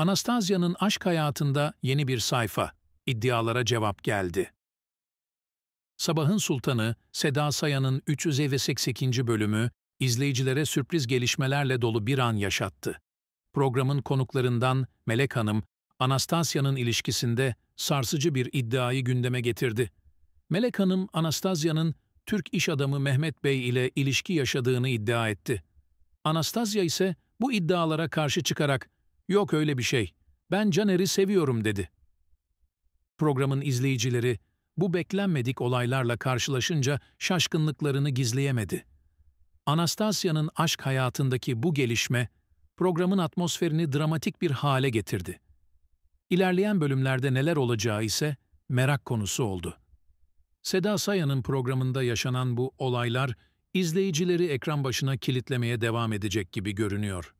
Anastasya'nın aşk hayatında yeni bir sayfa, iddialara cevap geldi. Sabahın Sultanı, Seda Sayan'ın 388. bölümü, izleyicilere sürpriz gelişmelerle dolu bir an yaşattı. Programın konuklarından Melek Hanım, Anastasya'nın ilişkisinde sarsıcı bir iddiayı gündeme getirdi. Melek Hanım, Anastasya'nın Türk iş adamı Mehmet Bey ile ilişki yaşadığını iddia etti. Anastasya ise bu iddialara karşı çıkarak Yok öyle bir şey. Ben Caner'i seviyorum dedi. Programın izleyicileri bu beklenmedik olaylarla karşılaşınca şaşkınlıklarını gizleyemedi. Anastasya'nın aşk hayatındaki bu gelişme programın atmosferini dramatik bir hale getirdi. İlerleyen bölümlerde neler olacağı ise merak konusu oldu. Seda Sayan'ın programında yaşanan bu olaylar izleyicileri ekran başına kilitlemeye devam edecek gibi görünüyor.